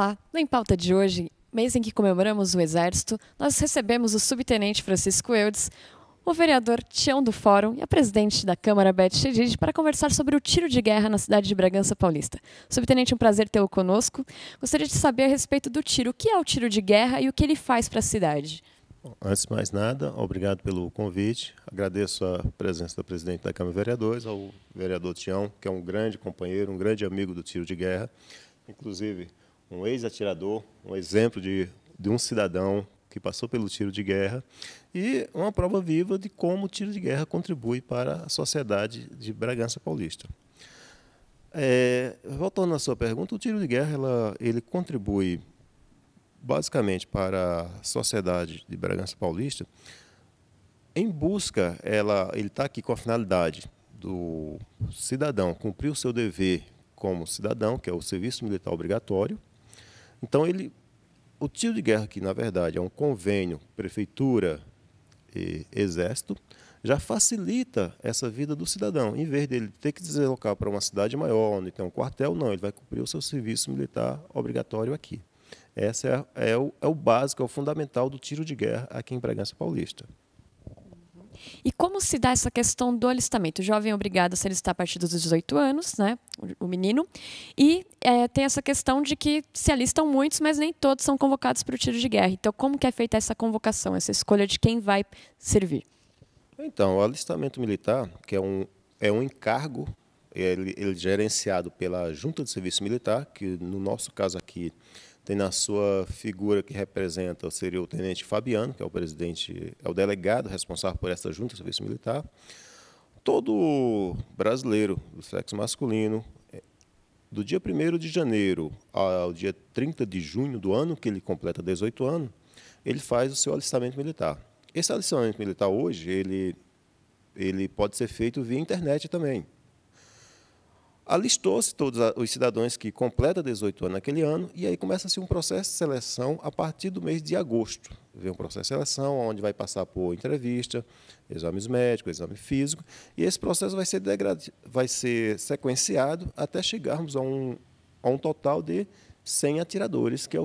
Olá, no Em Pauta de hoje, mês em que comemoramos o Exército, nós recebemos o subtenente Francisco Eudes, o vereador Tião do Fórum e a presidente da Câmara, Beth Chedid, para conversar sobre o tiro de guerra na cidade de Bragança Paulista. Subtenente, um prazer tê-lo conosco. Gostaria de saber a respeito do tiro. O que é o tiro de guerra e o que ele faz para a cidade? antes de mais nada, obrigado pelo convite. Agradeço a presença da presidente da Câmara de Vereadores, ao vereador Tião, que é um grande companheiro, um grande amigo do tiro de guerra. Inclusive, um ex-atirador, um exemplo de, de um cidadão que passou pelo tiro de guerra e uma prova viva de como o tiro de guerra contribui para a sociedade de Bragança Paulista. É, voltando à sua pergunta, o tiro de guerra ela, ele contribui basicamente para a sociedade de Bragança Paulista em busca, ela, ele está aqui com a finalidade do cidadão cumprir o seu dever como cidadão, que é o serviço militar obrigatório, então, ele, o tiro de guerra, que na verdade é um convênio, prefeitura e exército, já facilita essa vida do cidadão. Em vez dele ter que deslocar para uma cidade maior, onde tem um quartel, não, ele vai cumprir o seu serviço militar obrigatório aqui. Essa é, é, o, é o básico, é o fundamental do tiro de guerra aqui em Bragança Paulista. E como se dá essa questão do alistamento? O jovem é obrigado a se alistar a partir dos 18 anos, né? o menino. E é, tem essa questão de que se alistam muitos, mas nem todos são convocados para o tiro de guerra. Então, como que é feita essa convocação, essa escolha de quem vai servir? Então, o alistamento militar, que é um, é um encargo, ele, ele é gerenciado pela Junta de Serviço Militar, que no nosso caso aqui tem na sua figura que representa seria o tenente Fabiano, que é o presidente, é o delegado responsável por essa junta de serviço militar. Todo brasileiro do sexo masculino, é, do dia 1 de janeiro ao dia 30 de junho do ano que ele completa 18 anos, ele faz o seu alistamento militar. Esse alistamento militar hoje, ele, ele pode ser feito via internet também. Alistou-se todos os cidadãos que completa 18 anos naquele ano, e aí começa-se um processo de seleção a partir do mês de agosto. Vem um processo de seleção, onde vai passar por entrevista, exames médicos, exame físico, e esse processo vai ser, degrad... vai ser sequenciado até chegarmos a um, a um total de 100 atiradores, que é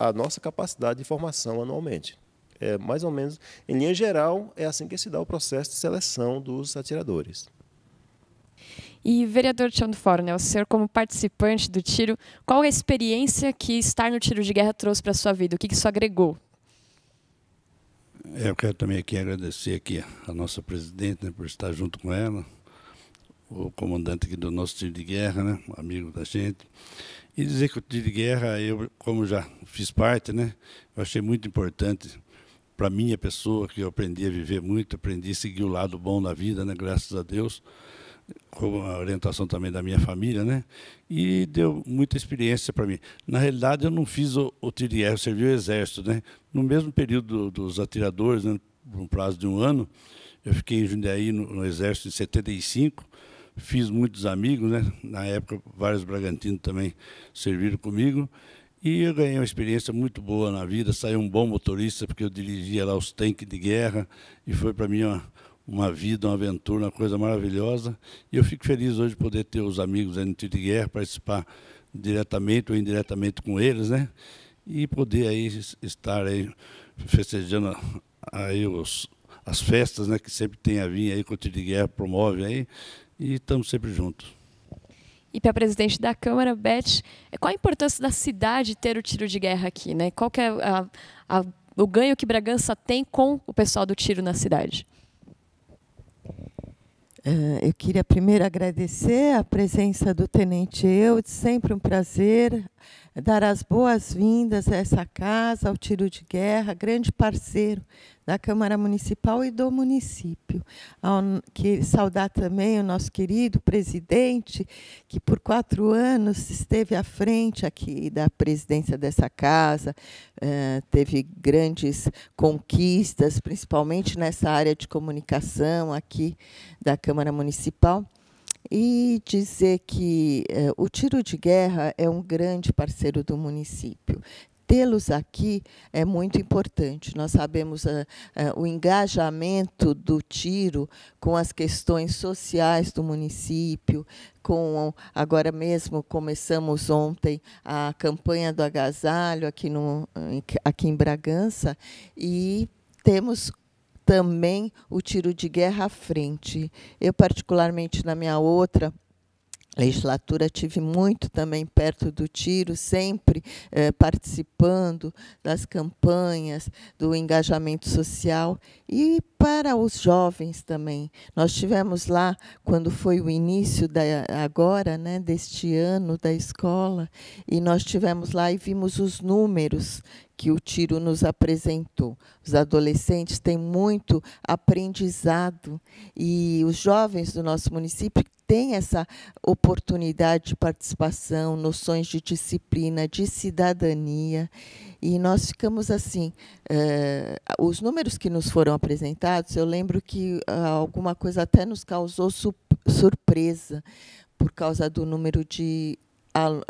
a nossa capacidade de formação anualmente. É, mais ou menos, em linha geral, é assim que se dá o processo de seleção dos atiradores. E vereador Tião do Fórum, né? o senhor como participante do tiro, qual a experiência que estar no tiro de guerra trouxe para a sua vida? O que, que isso agregou? É, eu quero também aqui agradecer aqui a nossa presidente né, por estar junto com ela, o comandante aqui do nosso tiro de guerra, né, amigo da gente, e dizer que o tiro de guerra, eu como já fiz parte, né, eu achei muito importante para minha pessoa que eu aprendi a viver muito, aprendi a seguir o lado bom da vida, né, graças a Deus com a orientação também da minha família, né? E deu muita experiência para mim. Na realidade, eu não fiz o, o tiro servi o exército, né? No mesmo período dos atiradores, né, por um prazo de um ano, eu fiquei em Jundiaí no, no exército em 75, fiz muitos amigos, né? Na época, vários bragantinos também serviram comigo. E eu ganhei uma experiência muito boa na vida, saí um bom motorista, porque eu dirigia lá os tanques de guerra, e foi para mim uma, uma vida, uma aventura, uma coisa maravilhosa. E eu fico feliz hoje de poder ter os amigos da tiro de Guerra, participar diretamente ou indiretamente com eles, né? E poder aí estar aí festejando aí os, as festas, né? Que sempre tem a vir aí, que o Tio de Guerra promove aí. E estamos sempre juntos. E para a presidente da Câmara, Beth, qual a importância da cidade ter o tiro de guerra aqui? Né? Qual que é a, a, o ganho que Bragança tem com o pessoal do tiro na cidade? Eh, eu queria primeiro agradecer a presença do Tenente Eudes, sempre um prazer dar as boas-vindas a essa casa, ao tiro de guerra, grande parceiro da Câmara Municipal e do município. Que saudar também o nosso querido presidente, que por quatro anos esteve à frente aqui da presidência dessa casa, eh, teve grandes conquistas, principalmente nessa área de comunicação aqui da Câmara Municipal e dizer que eh, o tiro de guerra é um grande parceiro do município tê-los aqui é muito importante. Nós sabemos eh, eh, o engajamento do tiro com as questões sociais do município, com agora mesmo começamos ontem a campanha do agasalho aqui, no, eh, aqui em Bragança e temos também o tiro de guerra à frente. Eu, particularmente, na minha outra legislatura tive muito também perto do tiro, sempre eh, participando das campanhas, do engajamento social e para os jovens também. Nós tivemos lá quando foi o início da agora, né, deste ano da escola, e nós tivemos lá e vimos os números que o tiro nos apresentou. Os adolescentes têm muito aprendizado e os jovens do nosso município têm essa oportunidade de participação, noções de disciplina, de cidadania. E nós ficamos assim. Eh, os números que nos foram apresentados, eu lembro que ah, alguma coisa até nos causou surpresa por causa do número de a, uh,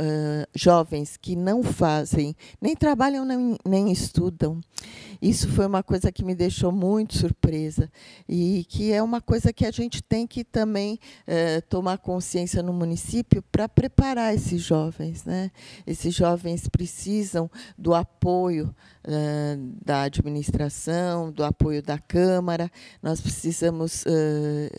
jovens que não fazem, nem trabalham, nem, nem estudam. Isso foi uma coisa que me deixou muito surpresa e que é uma coisa que a gente tem que também uh, tomar consciência no município para preparar esses jovens. Né? Esses jovens precisam do apoio uh, da administração, do apoio da Câmara, nós precisamos eh,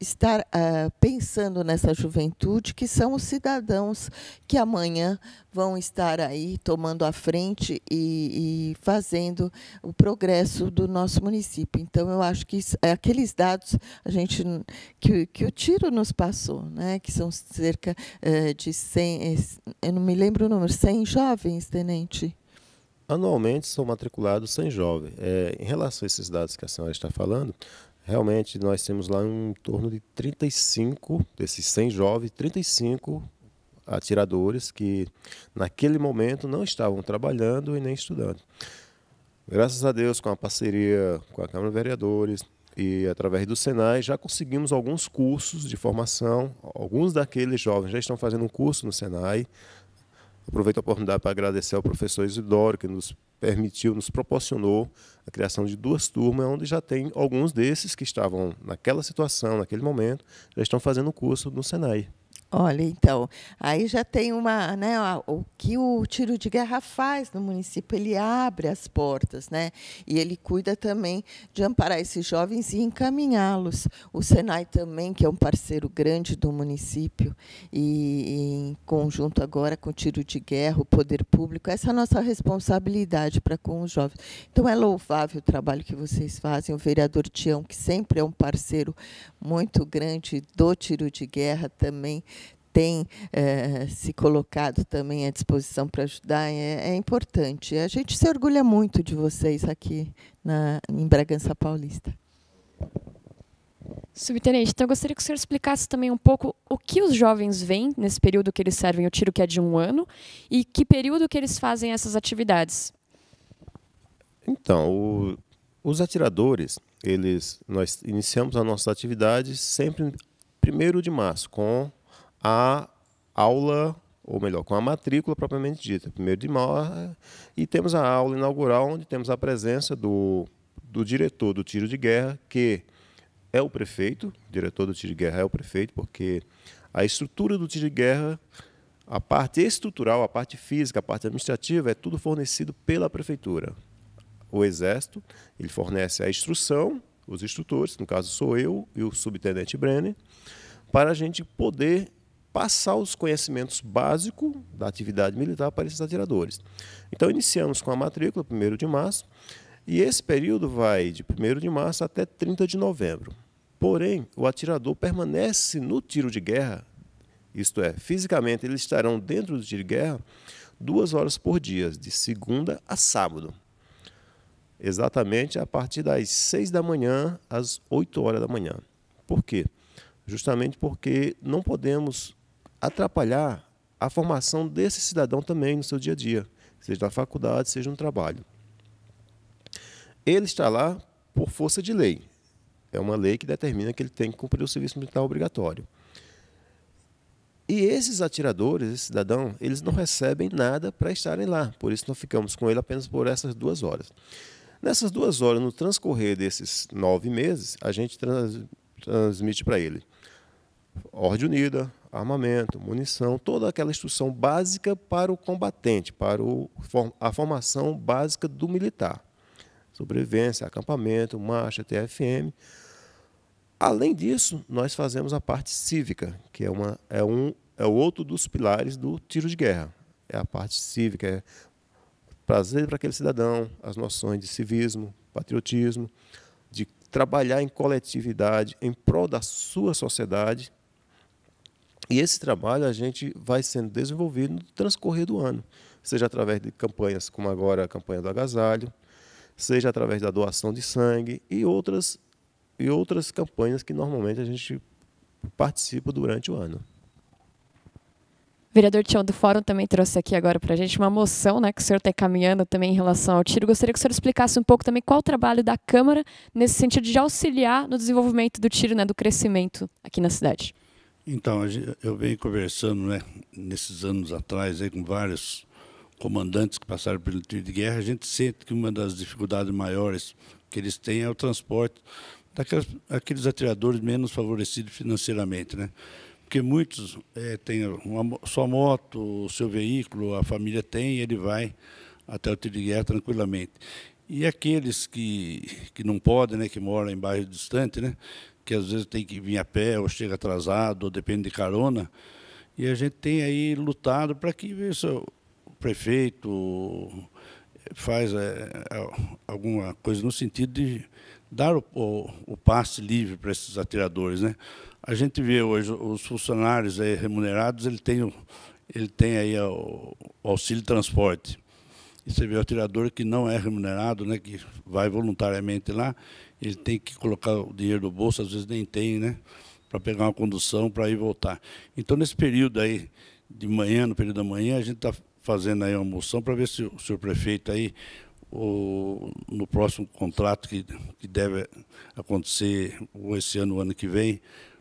estar uh, pensando nessa juventude, que são os cidadãos que amanhã vão estar aí tomando a frente e, e fazendo o progresso do nosso município. Então, eu acho que isso, é aqueles dados a gente que, que o tiro nos passou, né, que são cerca uh, de 100, eh, eu não me lembro o número, 100 jovens, tenente. Anualmente são matriculados 100 jovens. É, em relação a esses dados que a senhora está falando, realmente nós temos lá em torno de 35, desses 100 jovens, 35 atiradores que naquele momento não estavam trabalhando e nem estudando. Graças a Deus, com a parceria com a Câmara de Vereadores e através do Senai, já conseguimos alguns cursos de formação. Alguns daqueles jovens já estão fazendo um curso no Senai. Aproveito a oportunidade para agradecer ao professor Isidoro, que nos permitiu, nos proporcionou a criação de duas turmas, onde já tem alguns desses que estavam naquela situação, naquele momento, já estão fazendo o curso no Senai. Olha, então, aí já tem uma, né, o que o tiro de guerra faz no município, ele abre as portas, né? E ele cuida também de amparar esses jovens e encaminhá-los. O Senai também, que é um parceiro grande do município, e, em conjunto agora com o tiro de guerra, o poder público, essa é a nossa responsabilidade para com os jovens. Então é louvável o trabalho que vocês fazem, o vereador Tião, que sempre é um parceiro muito grande do tiro de guerra também tem é, se colocado também à disposição para ajudar é, é, importante. A gente se orgulha muito de vocês aqui na, em Bragança Paulista. Subtenente, então eu gostaria que o senhor explicasse também um pouco o que os jovens veem nesse período que eles servem o tiro, que é de um ano, e que período que eles fazem essas atividades. Então, o, os atiradores, eles, nós iniciamos as nossas atividades sempre 1 de março, com a aula, ou melhor, com a matrícula propriamente dita, primeiro de maio, e temos a aula inaugural, onde temos a presença do, do diretor do tiro de guerra, que é o prefeito, o diretor do tiro de guerra é o prefeito, porque a estrutura do tiro de guerra, a parte estrutural, a parte física, a parte administrativa, é tudo fornecido pela prefeitura. O Exército, ele fornece a instrução, os instrutores, no caso sou eu e o subtenente Brenner, para a gente poder passar os conhecimentos básicos da atividade militar para esses atiradores. Então, iniciamos com a matrícula, 1 de março, e esse período vai de 1 de março até 30 de novembro. Porém, o atirador permanece no tiro de guerra, isto é, fisicamente eles estarão dentro do tiro de guerra, duas horas por dia, de segunda a sábado. Exatamente a partir das 6 da manhã às 8 horas da manhã. Por quê? Justamente porque não podemos atrapalhar a formação desse cidadão também no seu dia a dia, seja na faculdade, seja no trabalho. Ele está lá por força de lei. É uma lei que determina que ele tem que cumprir o serviço militar obrigatório. E esses atiradores, esse cidadão, eles não recebem nada para estarem lá. Por isso, nós ficamos com ele apenas por essas duas horas. Nessas duas horas, no transcorrer desses nove meses, a gente trans transmite para ele ordem unida, armamento, munição, toda aquela instrução básica para o combatente, para o, a formação básica do militar. Sobrevivência, acampamento, marcha, TFM. Além disso, nós fazemos a parte cívica, que é, uma, é, um, é outro dos pilares do tiro de guerra. É a parte cívica, é prazer para aquele cidadão, as noções de civismo, patriotismo, de trabalhar em coletividade, em prol da sua sociedade, e esse trabalho a gente vai sendo desenvolvido no transcorrer do ano, seja através de campanhas como agora a campanha do agasalho, seja através da doação de sangue e outras e outras campanhas que normalmente a gente participa durante o ano. vereador Tião do Fórum também trouxe aqui agora para a gente uma moção né, que o senhor está caminhando também em relação ao tiro. Gostaria que o senhor explicasse um pouco também qual o trabalho da Câmara nesse sentido de auxiliar no desenvolvimento do tiro, né, do crescimento aqui na cidade. Então, eu venho conversando, né, nesses anos atrás, aí, com vários comandantes que passaram pelo tiro de guerra, a gente sente que uma das dificuldades maiores que eles têm é o transporte daqueles aqueles atiradores menos favorecidos financeiramente, né? Porque muitos é, têm uma, sua moto, o seu veículo, a família tem, e ele vai até o tiro de guerra tranquilamente. E aqueles que, que não podem, né, que moram em bairro distante, né, que às vezes tem que vir a pé, ou chega atrasado, ou depende de carona. E a gente tem aí lutado para que isso, o prefeito faz é, é alguma coisa no sentido de dar o, o, o passe livre para esses atiradores. Né? A gente vê hoje os funcionários aí remunerados, ele tem, ele tem aí o, o auxílio transporte. E você vê o atirador que não é remunerado, né, que vai voluntariamente lá, ele tem que colocar o dinheiro no bolso, às vezes nem tem, né? Para pegar uma condução, para ir voltar. Então, nesse período aí, de manhã, no período da manhã, a gente está fazendo aí uma moção para ver se o senhor prefeito aí, o, no próximo contrato que, que deve acontecer ou esse ano, ou ano que vem,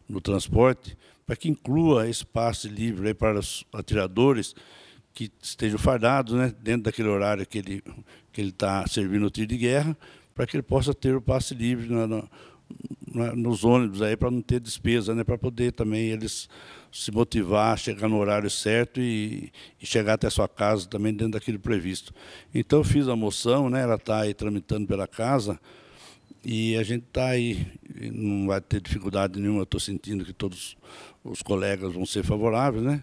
no transporte, para que inclua espaço livre aí para os atiradores que estejam fardados, né, dentro daquele horário que ele está que ele tá servindo o tiro de guerra, para que ele possa ter o passe livre na, na, nos ônibus aí para não ter despesa, né? Para poder também eles se motivar, chegar no horário certo e, e, chegar até a sua casa também dentro daquilo previsto. Então eu fiz a moção, né? Ela está aí tramitando pela casa. E a gente está aí, não vai ter dificuldade nenhuma, estou sentindo que todos os colegas vão ser favoráveis, né?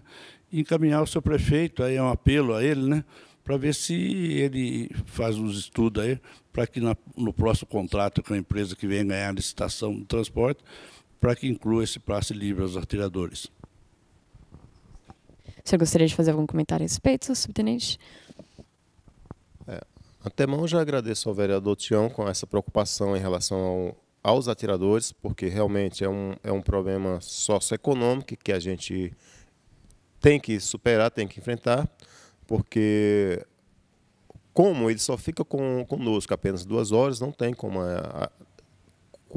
E encaminhar o seu prefeito, aí é um apelo a ele, né? para ver se ele faz os estudos aí, para que na, no próximo contrato com a empresa que vem ganhar a licitação do transporte, para que inclua esse passe livre aos atiradores. O senhor gostaria de fazer algum comentário a respeito, subtenente? É, antemão, já agradeço ao vereador Tião com essa preocupação em relação ao, aos atiradores, porque realmente é um, é um problema socioeconômico que a gente tem que superar, tem que enfrentar porque como ele só fica com, conosco apenas duas horas, não tem como. É, a, a,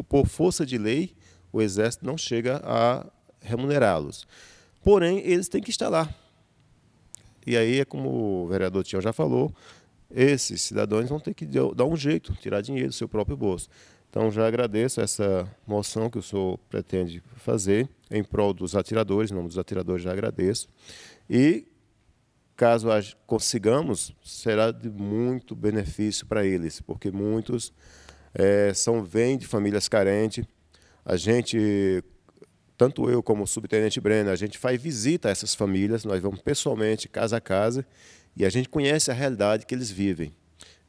por força de lei, o Exército não chega a remunerá-los. Porém, eles têm que estar lá. E aí, é como o vereador Tião já falou, esses cidadãos vão ter que dar um jeito, tirar dinheiro do seu próprio bolso. Então, já agradeço essa moção que o senhor pretende fazer em prol dos atiradores, em nome dos atiradores, já agradeço. E caso consigamos, será de muito benefício para eles, porque muitos é, são vêm de famílias carentes. A gente, tanto eu como o subtenente Breno, a gente faz visita a essas famílias, nós vamos pessoalmente, casa a casa, e a gente conhece a realidade que eles vivem.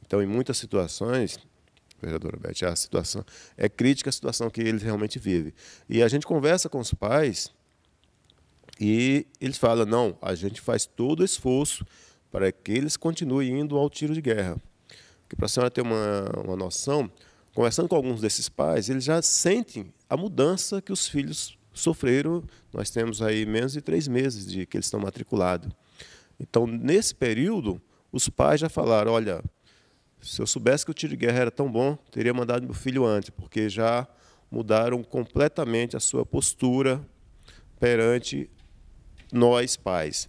Então, em muitas situações, vereadora Beth, a situação é crítica a situação que eles realmente vivem. E a gente conversa com os pais e eles falam: não, a gente faz todo o esforço para que eles continuem indo ao tiro de guerra. para a senhora ter uma, uma noção, conversando com alguns desses pais, eles já sentem a mudança que os filhos sofreram. Nós temos aí menos de três meses de que eles estão matriculados. Então, nesse período, os pais já falaram: olha, se eu soubesse que o tiro de guerra era tão bom, teria mandado meu filho antes, porque já mudaram completamente a sua postura perante nós pais.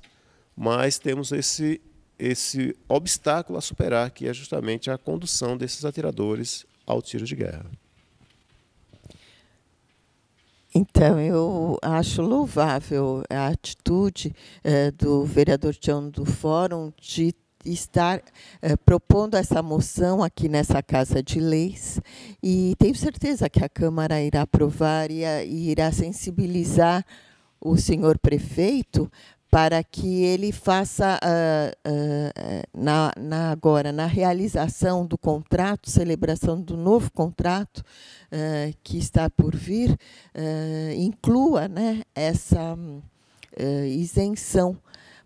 Mas temos esse esse obstáculo a superar, que é justamente a condução desses atiradores ao tiro de guerra. Então, eu acho louvável a atitude eh, do vereador Tião do Fórum de estar eh, propondo essa moção aqui nessa Casa de Leis e tenho certeza que a Câmara irá aprovar e, a, e irá sensibilizar o senhor prefeito para que ele faça uh, uh, na, na, agora na realização do contrato, celebração do novo contrato uh, que está por vir, inclua né, essa isenção,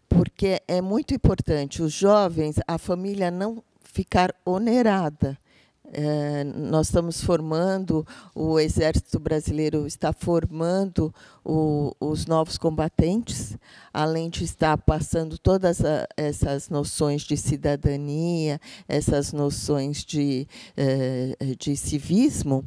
porque é muito importante os jovens, a família não ficar onerada é, nós estamos formando, o Exército Brasileiro está formando o, os novos combatentes, além de estar passando todas a, eh, essas noções de cidadania, essas noções de, é, de civismo.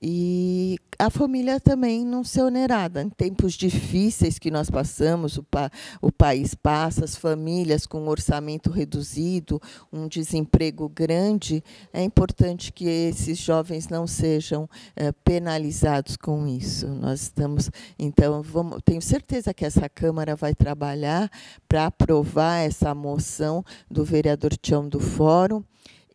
E a família também não ser onerada. Em tempos difíceis que nós passamos, o, pa o país passa, as famílias com um orçamento reduzido, um desemprego grande, é importante que esses jovens não sejam é, penalizados com isso. Nós estamos, então, vamos, tenho certeza que essa Câmara vai trabalhar para aprovar essa moção do vereador Tião do Fórum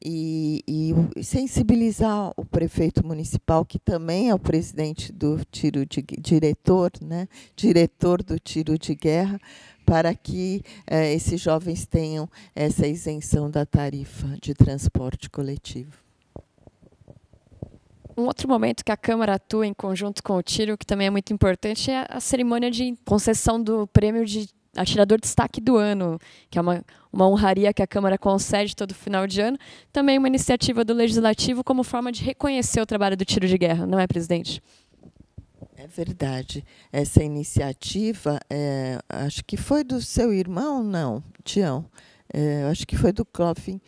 e, e, sensibilizar o prefeito municipal, que também é o presidente do tiro de diretor, né, diretor do tiro de guerra, para que eh, esses jovens tenham essa isenção da tarifa de transporte coletivo. Um outro momento que a Câmara atua em conjunto com o Tiro, que também é muito importante, é a cerimônia de concessão do prêmio de atirador destaque do ano, que é uma, uma honraria que a Câmara concede todo final de ano, também uma iniciativa do Legislativo como forma de reconhecer o trabalho do tiro de guerra, não é, presidente? É verdade. Essa iniciativa, é, acho que foi do seu irmão, não, Tião, é, acho que foi do Coffin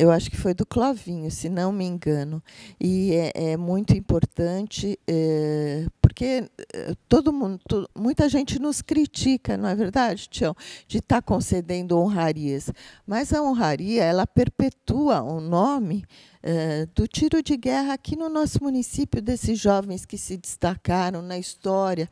eu acho que foi do Clovinho, se não me engano. E é, é muito importante, é, porque é, todo mundo, muita gente nos critica, não é verdade, Tião, de estar tá concedendo honrarias. Mas a honraria, ela perpetua o nome é, do tiro de guerra aqui no nosso município, desses jovens que se destacaram na história.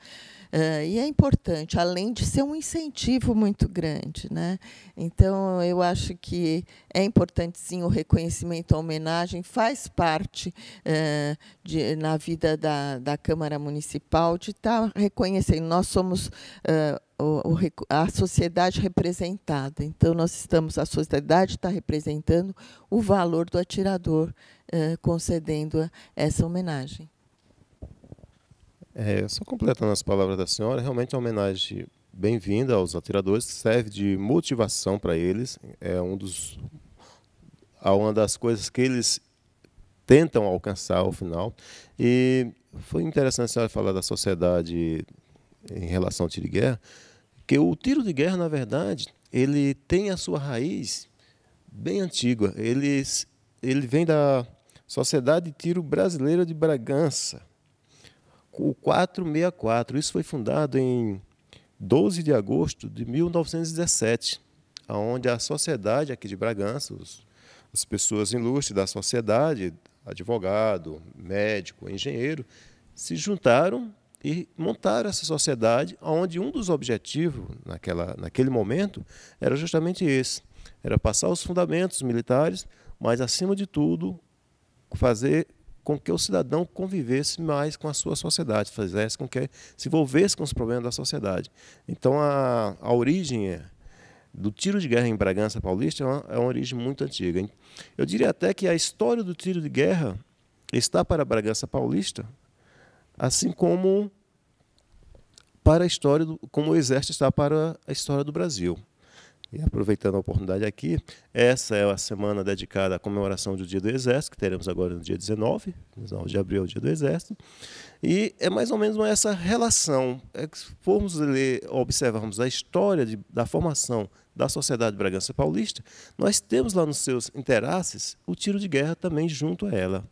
Uh, e é importante, além de ser um incentivo muito grande. Né? Então, eu acho que é importante, sim, o reconhecimento, a homenagem, faz parte uh, de, na vida da, da Câmara Municipal de estar tá reconhecendo. Nós somos. Uh, o, o, a sociedade representada. Então, nós estamos, a sociedade está representando o valor do atirador, eh, concedendo essa homenagem. É, só completando as palavras da senhora, realmente é uma homenagem bem-vinda aos atiradores, serve de motivação para eles, é um dos, é uma das coisas que eles tentam alcançar ao final. E foi interessante a senhora falar da sociedade em relação ao tiro de guerra, que o tiro de guerra, na verdade, ele tem a sua raiz bem antiga. Ele, ele vem da Sociedade de Tiro Brasileira de Bragança, o 464. Isso foi fundado em 12 de agosto de 1917, onde a sociedade aqui de Bragança, os, as pessoas ilustres da sociedade, advogado, médico, engenheiro, se juntaram e montaram essa sociedade, onde um dos objetivos naquela, naquele momento era justamente esse: era passar os fundamentos militares, mas acima de tudo fazer com que o cidadão convivesse mais com a sua sociedade, fizesse com que se envolvesse com os problemas da sociedade. Então, a, a origem é, do tiro de guerra em Bragança Paulista é uma, é uma origem muito antiga. Eu diria até que a história do tiro de guerra está para Bragança Paulista, assim como para a história do, como o exército está para a história do Brasil. E aproveitando a oportunidade aqui, essa é a semana dedicada à comemoração do Dia do Exército, que teremos agora no dia 19, 19 de abril, o Dia do Exército. E é mais ou menos essa relação. É que se formos ler, observarmos a história de, da formação da Sociedade Bragança Paulista, nós temos lá nos seus interaces o tiro de guerra também junto a ela.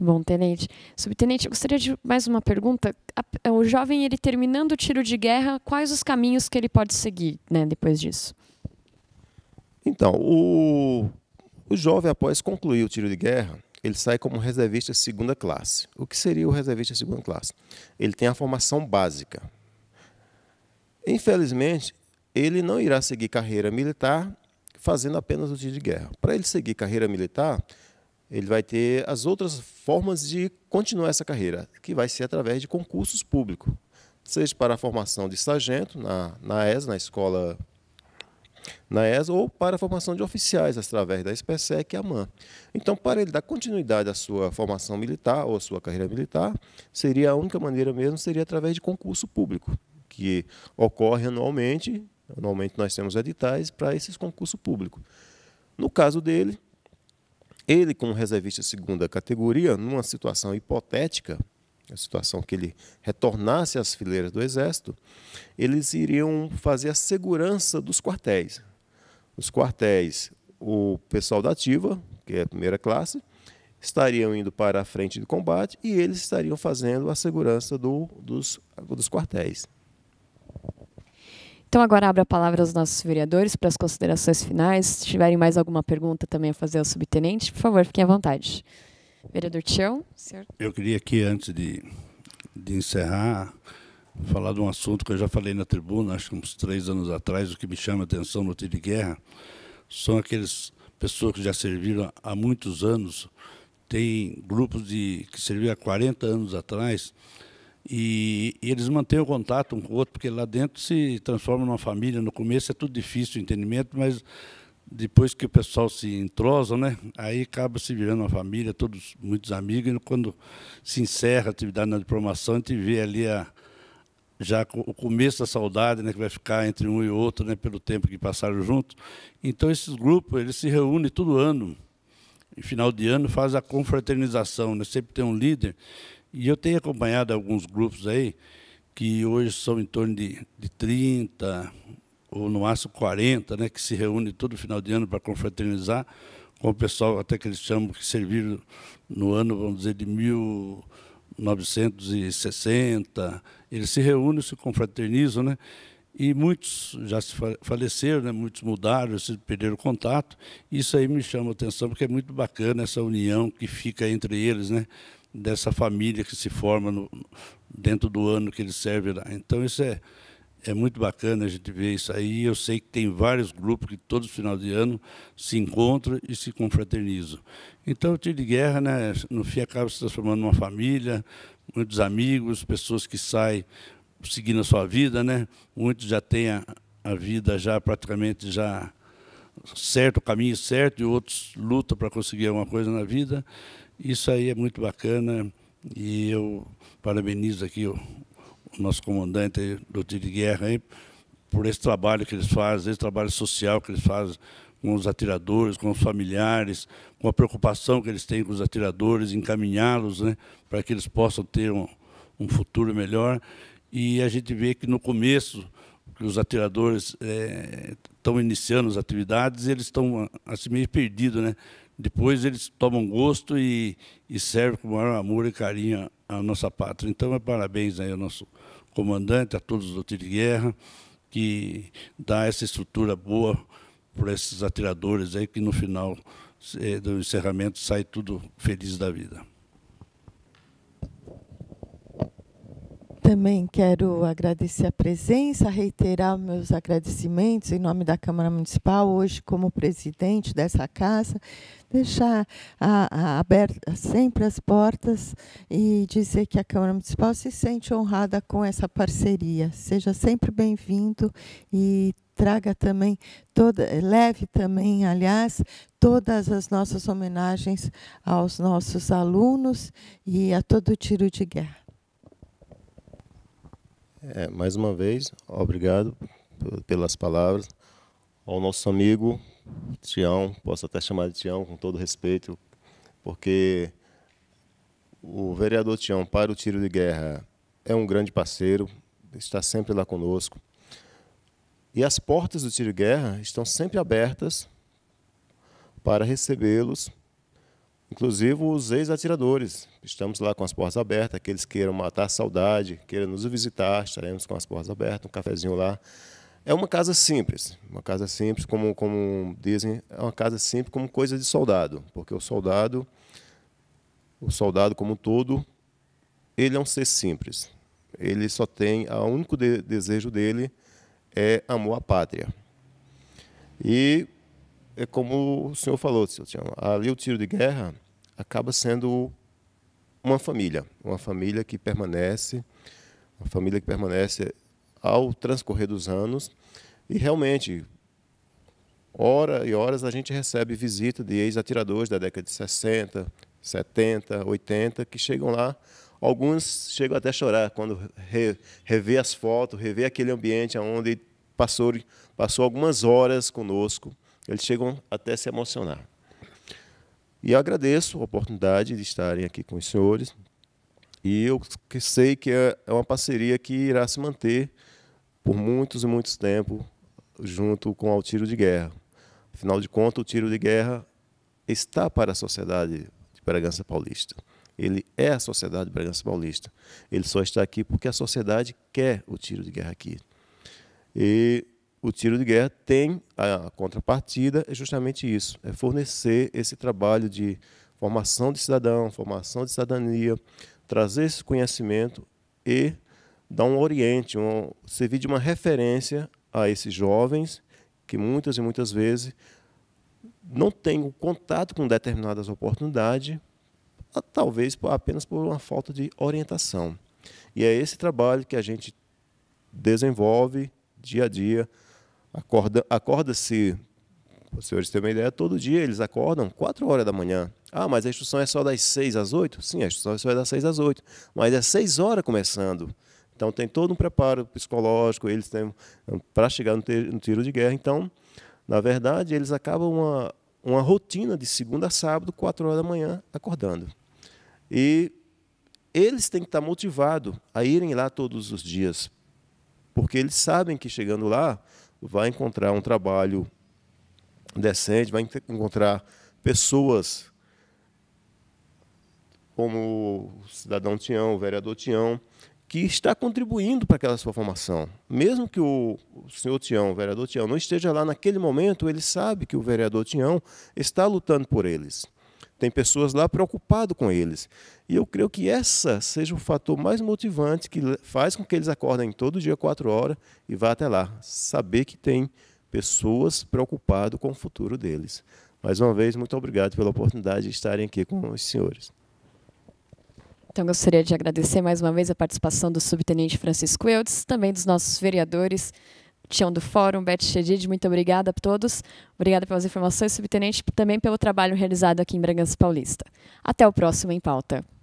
Muito bom, tenente. Subtenente, eu gostaria de mais uma pergunta. É, o jovem, ele terminando o tiro de guerra, quais os caminhos que ele pode seguir né, depois disso? Então, o, o jovem, após concluir o tiro de guerra, ele sai como reservista segunda classe. O que seria o reservista segunda classe? Ele tem a formação básica. Infelizmente, ele não irá seguir carreira militar fazendo apenas o tiro de guerra. Para ele seguir carreira militar, ele vai ter as outras formas de continuar essa carreira, que vai ser através de concursos públicos, seja para a formação de sargento na, na ES, na escola na ES, ou para a formação de oficiais através da SPSEC e Man. Então, para ele dar continuidade à sua formação militar ou à sua carreira militar, seria a única maneira mesmo, seria através de concurso público, que ocorre anualmente, anualmente nós temos editais para esses concursos públicos. No caso dele, ele, como reservista segunda categoria, numa situação hipotética, a situação que ele retornasse às fileiras do Exército, eles iriam fazer a segurança dos quartéis. Os quartéis, o pessoal da ativa, que é a primeira classe, estariam indo para a frente de combate e eles estariam fazendo a segurança do, dos, dos quartéis. Então agora abro a palavra aos nossos vereadores para as considerações finais. Se tiverem mais alguma pergunta também a fazer ao subtenente, por favor, fiquem à vontade. Vereador Tião, senhor. Eu queria aqui, antes de, de encerrar, falar de um assunto que eu já falei na tribuna, acho que uns três anos atrás, o que me chama a atenção no tiro de guerra, são aqueles pessoas que já serviram há muitos anos, tem grupos de que serviram há 40 anos atrás, e, e, eles mantêm o contato um com o outro, porque lá dentro se transforma numa família. No começo é tudo difícil o entendimento, mas depois que o pessoal se entrosa, né, aí acaba se virando uma família, todos muitos amigos. E quando se encerra a atividade na diplomação, a gente vê ali a, já o começo da saudade, né, que vai ficar entre um e outro, né, pelo tempo que passaram juntos. Então esses grupos, eles se reúnem todo ano. Em final de ano faz a confraternização, né? sempre tem um líder e eu tenho acompanhado alguns grupos aí, que hoje são em torno de, de 30, ou no máximo 40, né, que se reúne todo final de ano para confraternizar, com o pessoal até que eles chamam que serviram no ano, vamos dizer, de 1960. Eles se reúnem, se confraternizam, né? E muitos já se faleceram, né? muitos mudaram, se perderam contato. Isso aí me chama a atenção, porque é muito bacana essa união que fica entre eles, né? dessa família que se forma no, dentro do ano que ele serve lá. Então, isso é, é muito bacana a gente ver isso aí. Eu sei que tem vários grupos que todos final de ano se encontram e se confraternizam. Então, o tiro de guerra, né, no fim, acaba se transformando numa família, muitos amigos, pessoas que saem seguindo a sua vida, né? Muitos já têm a, a vida já praticamente já certo, o caminho certo, e outros lutam para conseguir alguma coisa na vida. Isso aí é muito bacana e eu parabenizo aqui o, o nosso comandante do tiro de guerra aí, por esse trabalho que eles fazem, esse trabalho social que eles fazem com os atiradores, com os familiares, com a preocupação que eles têm com os atiradores, encaminhá-los né, para que eles possam ter um, um futuro melhor. E a gente vê que no começo que os atiradores estão eh, é, iniciando as atividades, eles estão assim meio perdidos, né? depois eles tomam gosto e, e servem com o maior amor e carinho à nossa pátria. Então, é parabéns aí ao nosso comandante, a todos os tiro de guerra, que dá essa estrutura boa para esses atiradores aí, que no final eh, do encerramento sai tudo feliz da vida. Também quero agradecer a presença, reiterar meus agradecimentos em nome da Câmara Municipal, hoje como presidente dessa casa, deixar abertas sempre as portas e dizer que a Câmara Municipal se sente honrada com essa parceria. Seja sempre bem-vindo e traga também toda, leve também, aliás, todas as nossas homenagens aos nossos alunos e a todo tiro de guerra. É, mais uma vez, obrigado pelas palavras. Ao nosso amigo Tião, posso até chamar de Tião com todo respeito, porque o vereador Tião para o tiro de guerra é um grande parceiro, está sempre lá conosco. E as portas do tiro de guerra estão sempre abertas para recebê-los inclusive os ex-atiradores. Estamos lá com as portas abertas, aqueles queiram matar a saudade, queiram nos visitar, estaremos com as portas abertas, um cafezinho lá. É uma casa simples, uma casa simples, como, como dizem, é uma casa simples como coisa de soldado, porque o soldado, o soldado como um todo, ele é um ser simples. Ele só tem, o único de, desejo dele é amor à pátria. E é como o senhor falou, senhor ali o tiro de guerra acaba sendo uma família, uma família que permanece, uma família que permanece ao transcorrer dos anos e realmente hora e horas a gente recebe visita de ex-atiradores da década de 60, 70, 80 que chegam lá, alguns chegam até a chorar quando re, rever as fotos, rever aquele ambiente onde passou passou algumas horas conosco, eles chegam até a se emocionar. E agradeço a oportunidade de estarem aqui com os senhores. E eu sei que é, é uma parceria que irá se manter por muitos e muitos tempos junto com o tiro de guerra. Afinal de contas, o tiro de guerra está para a sociedade de Bragança Paulista. Ele é a sociedade de Bragança Paulista. Ele só está aqui porque a sociedade quer o tiro de guerra aqui. E o tiro de guerra tem a contrapartida, é justamente isso: é fornecer esse trabalho de formação de cidadão, formação de cidadania, trazer esse conhecimento e dar um oriente, um, servir de uma referência a esses jovens que muitas e muitas vezes não têm contato com determinadas oportunidades, talvez apenas por uma falta de orientação. E é esse trabalho que a gente desenvolve dia a dia Acorda, acorda-se, os senhores têm uma ideia, todo dia eles acordam 4 horas da manhã. Ah, mas a instrução é só das 6 às 8? Sim, a instrução é só das 6 às 8, mas é 6 horas começando. Então tem todo um preparo psicológico, eles têm para chegar no, no tiro de guerra. Então, na verdade, eles acabam uma, uma rotina de segunda a sábado, 4 horas da manhã, acordando. E eles têm que estar motivados a irem lá todos os dias, porque eles sabem que chegando lá, vai encontrar um trabalho decente, vai encontrar pessoas como o cidadão Tião, o vereador Tião, que está contribuindo para aquela sua formação. Mesmo que o senhor Tião, o vereador Tião, não esteja lá naquele momento, ele sabe que o vereador Tião está lutando por eles tem pessoas lá preocupadas com eles. E eu creio que essa seja o fator mais motivante que faz com que eles acordem todo dia quatro horas e vá até lá. Saber que tem pessoas preocupadas com o futuro deles. Mais uma vez, muito obrigado pela oportunidade de estarem aqui com os senhores. Então, gostaria de agradecer mais uma vez a participação do subtenente Francisco Eudes, também dos nossos vereadores Tião do Fórum, Beth Chedid, muito obrigada a todos. Obrigada pelas informações, subtenente, também pelo trabalho realizado aqui em Bragança Paulista. Até o próximo Em Pauta.